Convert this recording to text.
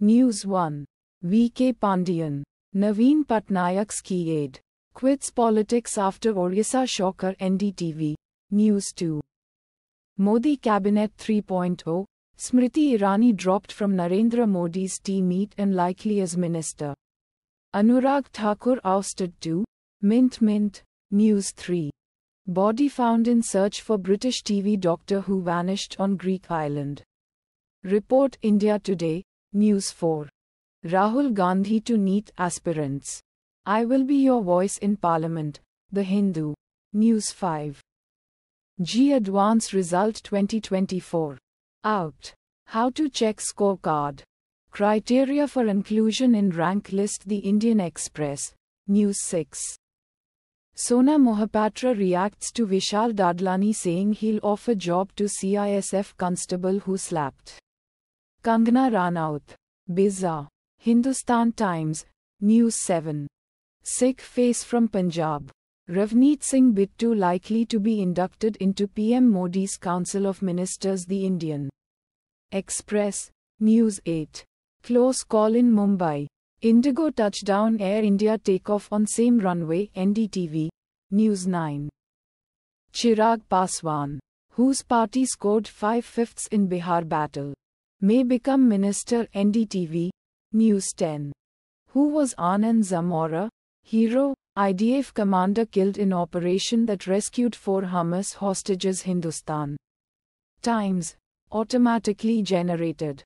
News 1. V.K. Pandian. Naveen Patnayak's key aide. Quits politics after Orissa shocker NDTV. News 2. Modi Cabinet 3.0. Smriti Irani dropped from Narendra Modi's meet and likely as minister. Anurag Thakur ousted too. Mint Mint. News 3. Body found in search for British TV doctor who vanished on Greek island. Report India Today. News 4. Rahul Gandhi to NEET aspirants. I will be your voice in Parliament. The Hindu. News 5. G Advance Result 2024. Out. How to check scorecard. Criteria for inclusion in rank list The Indian Express. News 6. Sona Mohapatra reacts to Vishal Dadlani saying he'll offer job to CISF constable who slapped. Kangana Ranaut. Bizarre. Hindustan Times, News 7. Sikh face from Punjab. Ravneet Singh Bittu likely to be inducted into PM Modi's Council of Ministers The Indian. Express, News 8. Close call in Mumbai. Indigo touchdown Air India takeoff on same runway NDTV. News 9. Chirag Paswan. Whose party scored five-fifths in Bihar battle may become minister NDTV, News 10. Who was Anand Zamora, hero, IDF commander killed in operation that rescued four Hamas hostages Hindustan. Times, automatically generated.